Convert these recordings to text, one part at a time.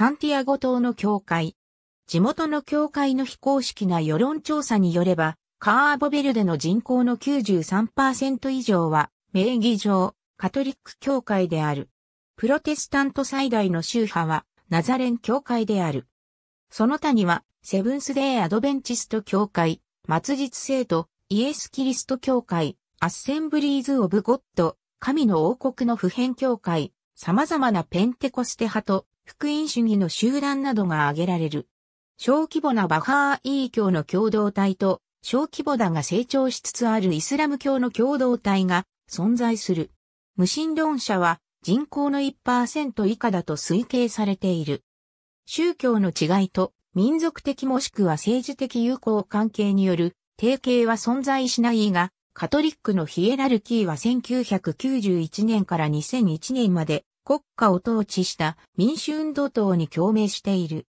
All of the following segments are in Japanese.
サンティアゴ島の教会。地元の教会の非公式な世論調査によれば、カーボベルデの人口の93%以上は、名義上、カトリック教会である。プロテスタント最大の宗派は、ナザレン教会である。その他には、セブンスデーアドベンチスト教会、末日聖徒、イエス・キリスト教会、アッセンブリーズ・オブ・ゴッド、神の王国の普遍教会、様々なペンテコステ派と福音主義の集団などが挙げられる。小規模なバハーイー教の共同体と、小規模だが成長しつつあるイスラム教の共同体が存在する。無神論者は人口の1%以下だと推計されている。宗教の違いと民族的もしくは政治的友好関係による提携は存在しないが、カトリックのヒエラルキーは1991年から2001年まで国家を統治した民主運動党に共鳴している。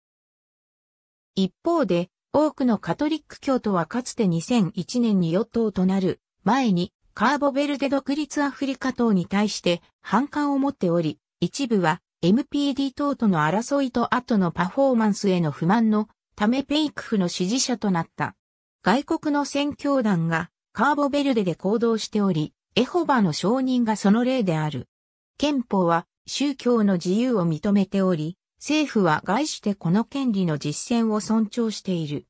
一方で、多くのカトリック教徒はかつて2001年に与党となる前にカーボベルデ独立アフリカ党に対して反感を持っており、一部は MPD 党との争いと後のパフォーマンスへの不満のためペイクフの支持者となった。外国の選挙団がカーボベルデで行動しており、エホバの承認がその例である。憲法は宗教の自由を認めており、政府は外してこの権利の実践を尊重している。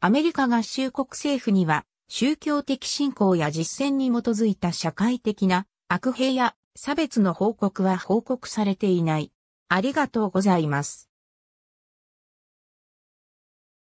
アメリカ合衆国政府には、宗教的信仰や実践に基づいた社会的な悪弊や差別の報告は報告されていない。ありがとうございます。